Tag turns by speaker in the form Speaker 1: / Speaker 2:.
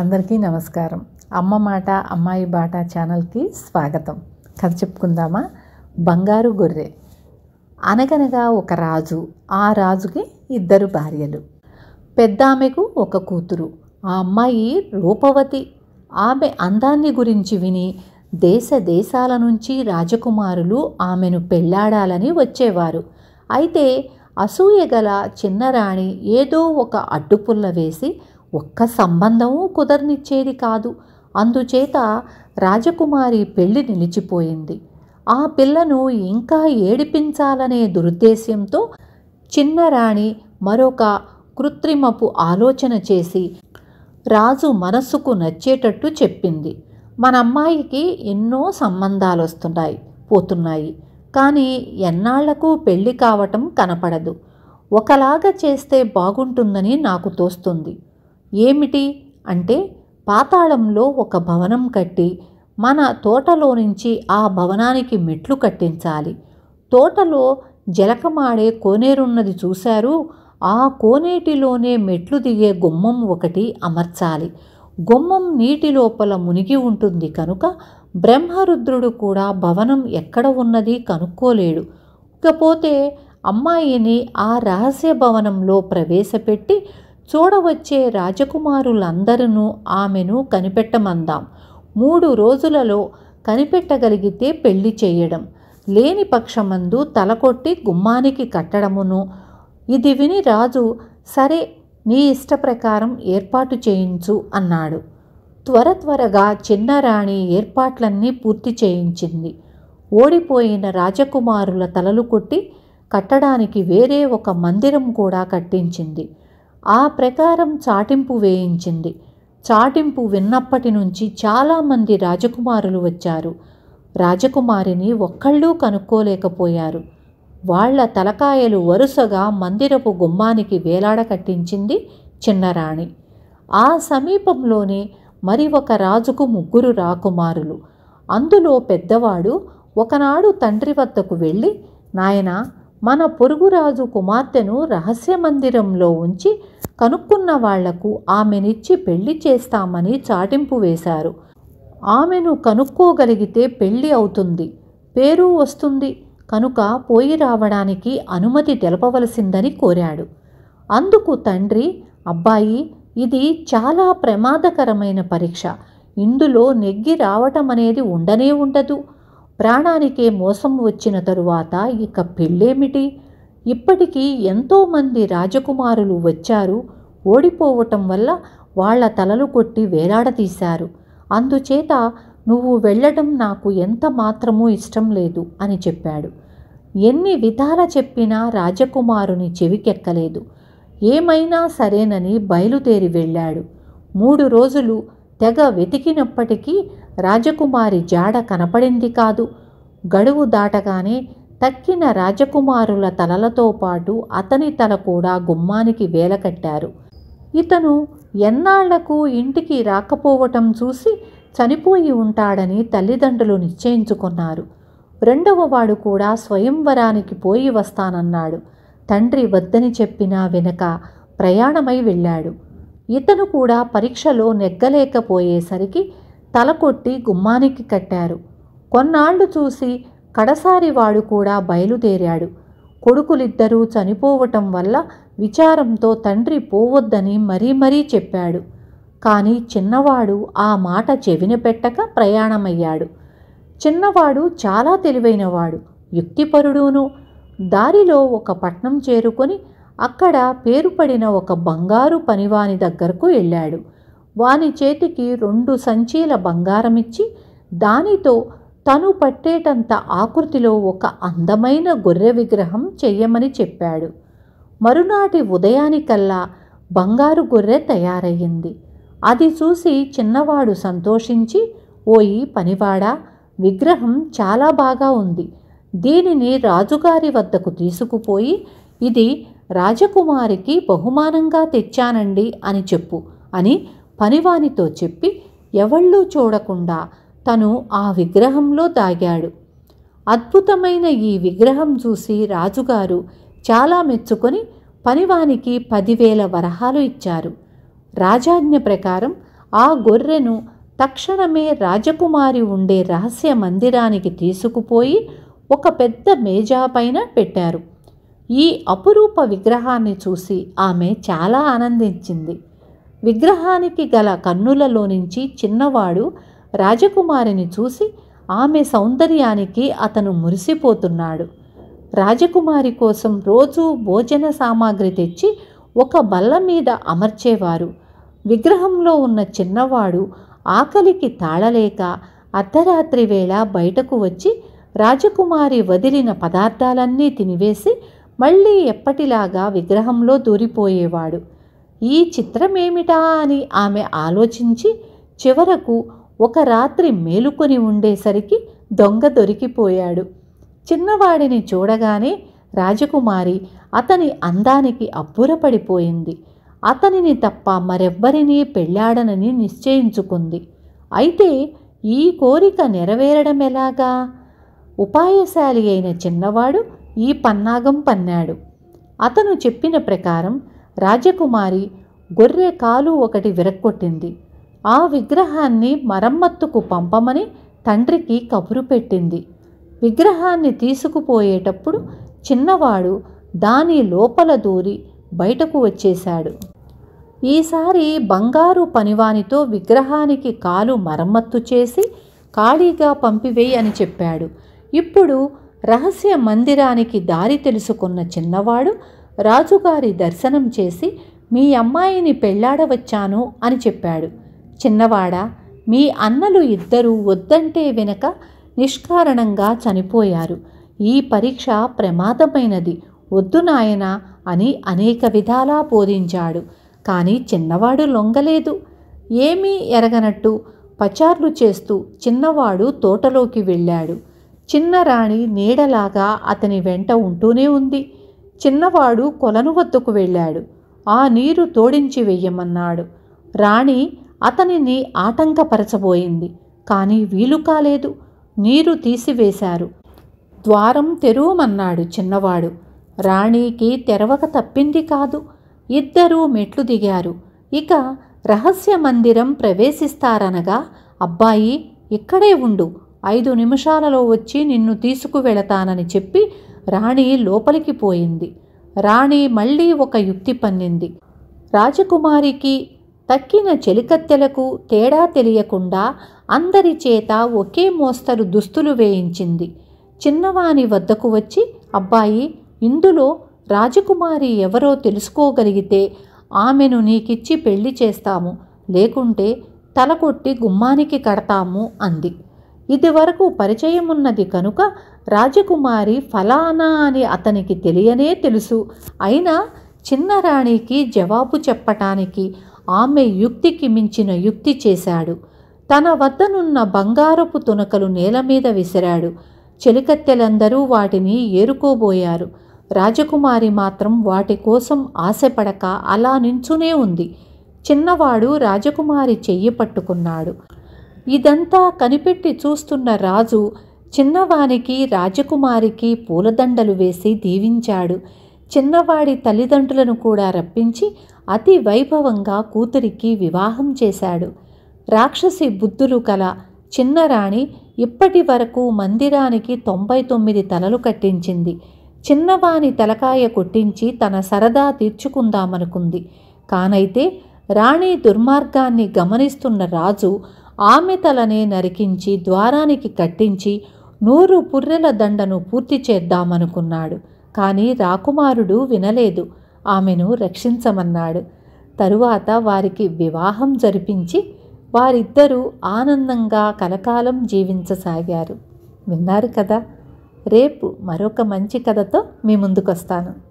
Speaker 1: అందరికీ నమస్కారం అమ్మ మాట అమ్మాయి బాట ఛానల్కి స్వాగతం కథ చెప్పుకుందామా బంగారు గొర్రె అనగనగా ఒక రాజు ఆ రాజుకి ఇద్దరు భార్యలు పెద్ద ఆమెకు ఒక కూతురు ఆ అమ్మాయి రూపవతి ఆమె అందాన్ని గురించి విని దేశ దేశాల నుంచి రాజకుమారులు ఆమెను పెళ్ళాడాలని వచ్చేవారు అయితే అసూయగల చిన్నరాణి ఏదో ఒక అడ్డుపుల్ల వేసి ఒక్క సంబంధం కుదరనిచ్చేది కాదు అందుచేత రాజకుమారి పెళ్లి నిలిచిపోయింది ఆ పిల్లను ఇంకా ఏడిపించాలనే దురుద్దేశ్యంతో చిన్నరాణి మరొక కృత్రిమపు ఆలోచన చేసి రాజు మనస్సుకు నచ్చేటట్టు చెప్పింది మన అమ్మాయికి ఎన్నో సంబంధాలు వస్తున్నాయి పోతున్నాయి కానీ ఎన్నాళ్లకు పెళ్లి కావటం కనపడదు ఒకలాగా చేస్తే బాగుంటుందని నాకు తోస్తుంది ఏమిటి అంటే పాతాళంలో ఒక భవనం కట్టి మన తోటలో నుంచి ఆ భవనానికి మెట్లు కట్టించాలి తోటలో జలకమాడే కోనేరున్నది చూశారు ఆ కోనేటిలోనే మెట్లు దిగే గుమ్మం ఒకటి అమర్చాలి గుమ్మం నీటి లోపల మునిగి ఉంటుంది కనుక బ్రహ్మరుద్రుడు కూడా భవనం ఎక్కడ ఉన్నది కనుక్కోలేడు ఇకపోతే అమ్మాయిని ఆ రహస్య భవనంలో ప్రవేశపెట్టి చూడవచ్చే రాజకుమారులందరూ ఆమెను కనిపెట్టమందాం మూడు రోజులలో కనిపెట్టగలిగితే పెళ్లి చేయడం లేని పక్షమందు తలకొట్టి గుమ్మానికి కట్టడమును ఇది విని రాజు సరే నీ ఇష్ట ప్రకారం ఏర్పాటు చేయించు అన్నాడు త్వర త్వరగా చిన్నరాణి ఏర్పాట్లన్నీ పూర్తి చేయించింది ఓడిపోయిన రాజకుమారుల తలలు కొట్టి కట్టడానికి వేరే ఒక మందిరం కూడా కట్టించింది ఆ ప్రకారం చాటింపు వేయించింది చాటింపు విన్నప్పటి నుంచి చాలామంది రాజకుమారులు వచ్చారు రాజకుమారిని ఒక్కళ్ళూ కనుక్కోలేకపోయారు వాళ్ల తలకాయలు వరుసగా మందిరపు గుమ్మానికి వేలాడ కట్టించింది చిన్నరాణి ఆ సమీపంలోనే మరి ఒక రాజుకు ముగ్గురు రాకుమారులు అందులో పెద్దవాడు ఒకనాడు తండ్రి వద్దకు వెళ్ళి నాయనా మన పొరుగురాజు కుమార్తెను రహస్య మందిరంలో ఉంచి కనుక్కున్న వాళ్లకు ఆమెనిచ్చి పెళ్లి చేస్తామని చాటింపు వేశారు ఆమెను కనుక్కోగలిగితే పెళ్లి అవుతుంది పేరు వస్తుంది కనుక పోయి రావడానికి అనుమతి తెలపవలసిందని కోరాడు అందుకు తండ్రి అబ్బాయి ఇది చాలా ప్రమాదకరమైన పరీక్ష ఇందులో నెగ్గి రావటం అనేది ఉండనే ఉండదు ప్రాణానికే మోసం వచ్చిన తరువాత ఇక పెళ్ళేమిటి ఇప్పటికీ ఎంతోమంది రాజకుమారులు వచ్చారు ఓడిపోవటం వల్ల వాళ్ల తలలు కొట్టి వేలాడదీశారు అందుచేత నువ్వు వెళ్ళడం నాకు ఎంత మాత్రమూ ఇష్టం లేదు అని చెప్పాడు ఎన్ని విధాల చెప్పినా రాజకుమారుని చెవికెక్కలేదు ఏమైనా సరేనని బయలుదేరి వెళ్ళాడు మూడు రోజులు తెగ వెతికినప్పటికీ రాజకుమారి జాడ కనపడింది కాదు గడువు దాటగానే తక్కిన రాజకుమారుల తలలతో పాటు అతని తల కూడా గుమ్మానికి వేలకట్టారు ఇతను ఎన్నాళ్లకు ఇంటికి రాకపోవటం చూసి చనిపోయి ఉంటాడని తల్లిదండ్రులు నిశ్చయించుకున్నారు రెండవ వాడు కూడా స్వయంవరానికి పోయి వస్తానన్నాడు తండ్రి వద్దని చెప్పినా వెనక ప్రయాణమై వెళ్ళాడు ఇతను కూడా పరీక్షలో నెగ్గలేకపోయేసరికి తల కొట్టి గుమ్మానికి కట్టారు కొన్నాళ్లు చూసి కడసారి వాడు కూడా బయలుదేరాడు కొడుకులిద్దరూ చనిపోవటం వల్ల విచారంతో తండ్రి పోవద్దని మరీ మరీ చెప్పాడు కానీ చిన్నవాడు ఆ మాట చెవిన పెట్టక ప్రయాణమయ్యాడు చిన్నవాడు చాలా తెలివైనవాడు యుక్తిపరుడును దారిలో ఒక పట్నం చేరుకొని అక్కడ పేరుపడిన ఒక బంగారు పనివాని దగ్గరకు వెళ్ళాడు వాని చేతికి రెండు సంచీల బంగారమిచ్చి దానితో తను పట్టేటంత ఆకృతిలో ఒక అందమైన గొర్రె విగ్రహం చెయ్యమని చెప్పాడు మరునాటి ఉదయానికల్లా బంగారు గొర్రె తయారయ్యింది అది చూసి చిన్నవాడు సంతోషించి ఓయి పనివాడా విగ్రహం చాలా బాగా ఉంది దీనిని రాజుగారి వద్దకు తీసుకుపోయి ఇది రాజకుమారికి బహుమానంగా తెచ్చానండి అని చెప్పు అని పనివానితో చెప్పి ఎవళ్ళూ చూడకుండా తను ఆ విగ్రహంలో దాగాడు అద్భుతమైన ఈ విగ్రహం చూసి రాజుగారు చాలా మెచ్చుకొని పనివానికి పదివేల వరహాలు ఇచ్చారు రాజాజ్ఞ ప్రకారం ఆ గొర్రెను తక్షణమే రాజకుమారి ఉండే రహస్య మందిరానికి తీసుకుపోయి ఒక పెద్ద మేజా పైన పెట్టారు ఈ అపురూప విగ్రహాన్ని చూసి ఆమె చాలా ఆనందించింది విగ్రహానికి గల కన్నులలో నుంచి చిన్నవాడు రాజకుమారిని చూసి ఆమె సౌందర్యానికి అతను మురిసిపోతున్నాడు రాజకుమారి కోసం రోజూ భోజన సామాగ్రి తెచ్చి ఒక బల్ల మీద అమర్చేవారు విగ్రహంలో ఉన్న చిన్నవాడు ఆకలికి తాళలేక అర్ధరాత్రి వేళ బయటకు వచ్చి రాజకుమారి వదిలిన పదార్థాలన్నీ తినివేసి మళ్ళీ ఎప్పటిలాగా విగ్రహంలో దూరిపోయేవాడు ఈ చిత్రమేమిటా అని ఆమె ఆలోచించి చివరకు ఒక రాత్రి మేలుకొని ఉండేసరికి దొంగ దొరికిపోయాడు చిన్నవాడిని చూడగానే రాజకుమారి అతని అందానికి అబ్బురపడిపోయింది అతనిని తప్ప మరెవ్వరినీ పెళ్ళాడనని నిశ్చయించుకుంది అయితే ఈ కోరిక నెరవేరడం ఎలాగా ఉపాయశాలి అయిన చిన్నవాడు ఈ పన్నాగం పన్నాడు అతను చెప్పిన ప్రకారం రాజకుమారి గొర్రె కాలు ఒకటి విరక్కొట్టింది ఆ విగ్రహాన్ని మరమ్మత్తుకు పంపమని తండ్రికి కబురు పెట్టింది విగ్రహాన్ని తీసుకుపోయేటప్పుడు చిన్నవాడు దాని లోపల దూరి బయటకు వచ్చేశాడు ఈసారి బంగారు పనివానితో విగ్రహానికి కాలు మరమ్మత్తు చేసి ఖాళీగా పంపివేయి అని చెప్పాడు ఇప్పుడు రహస్య మందిరానికి దారి తెలుసుకున్న చిన్నవాడు రాజుగారి దర్శనం చేసి మీ అమ్మాయిని పెళ్లాడవచ్చాను అని చెప్పాడు చిన్నవాడా మీ అన్నలు ఇద్దరూ వద్దంటే వెనక నిష్కారణంగా చనిపోయారు ఈ పరీక్ష ప్రమాదమైనది వద్దు నాయన అని అనేక విధాలా బోధించాడు కానీ చిన్నవాడు లొంగలేదు ఏమీ ఎరగనట్టు పచార్లు చేస్తూ చిన్నవాడు తోటలోకి వెళ్ళాడు చిన్నరాణి నీడలాగా అతని వెంట ఉంటూనే ఉంది చిన్నవాడు కొలను వద్దకు వెళ్ళాడు ఆ నీరు తోడించి వెయ్యమన్నాడు రాణి అతనిని ఆటంకపరచబోయింది కానీ వీలు కాలేదు నీరు తీసివేశారు ద్వారం తెరువమన్నాడు చిన్నవాడు రాణికి తెరవక తప్పింది కాదు ఇద్దరూ మెట్లు దిగారు ఇక రహస్య మందిరం ప్రవేశిస్తారనగా అబ్బాయి ఇక్కడే ఉండు ఐదు నిమిషాలలో వచ్చి నిన్ను తీసుకువెళతానని చెప్పి రాణి లోపలికి పోయింది రాణి మళ్ళీ ఒక యుక్తి పన్నింది రాజకుమారికి తక్కిన చెలికత్తెలకు తేడా తెలియకుండా అందరి చేత ఒకే మోస్తరు దుస్తులు వేయించింది చిన్నవాణి వద్దకు వచ్చి అబ్బాయి ఇందులో రాజకుమారి ఎవరో తెలుసుకోగలిగితే ఆమెను నీకిచ్చి పెళ్లి చేస్తాము లేకుంటే తలకొట్టి గుమ్మానికి కడతాము అంది ఇదివరకు పరిచయం ఉన్నది కనుక రాజకుమారి ఫలానా అని అతనికి తెలియనే తెలుసు అయినా చిన్నరాణికి జవాబు చెప్పటానికి ఆమె యుక్తికి మించిన యుక్తి చేశాడు తన వద్దనున్న బంగారపు తునకలు నేల మీద విసిరాడు చెలికత్తెలందరూ వాటిని ఏరుకోబోయారు రాజకుమారి మాత్రం వాటి కోసం ఆశపడక అలా నించునే ఉంది చిన్నవాడు రాజకుమారి చెయ్యి పట్టుకున్నాడు ఇదంతా కనిపెట్టి చూస్తున్న రాజు చిన్నవానికి రాజకుమారికి పూలదండలు వేసి దీవించాడు చిన్నవాడి తల్లిదండ్రులను కూడా రప్పించి అతి వైభవంగా కూతురికి వివాహం చేశాడు రాక్షసి బుద్ధులు కల చిన్నరాణి ఇప్పటి వరకు మందిరానికి తొంభై తొమ్మిది తలలు కట్టించింది చిన్నవాని తలకాయ కొట్టించి తన సరదా తీర్చుకుందామనుకుంది కానైతే రాణి దుర్మార్గాన్ని గమనిస్తున్న రాజు ఆమె తలనే నరికించి ద్వారానికి కట్టించి నూరు పుర్రెల దండను పూర్తి చేద్దామనుకున్నాడు కానీ రాకుమారుడు వినలేదు ఆమెను రక్షించమన్నాడు తరువాత వారికి వివాహం జరిపించి వారిద్దరూ ఆనందంగా కలకాలం జీవించసాగారు విన్నారు కదా రేపు మరొక మంచి కథతో మీ ముందుకొస్తాను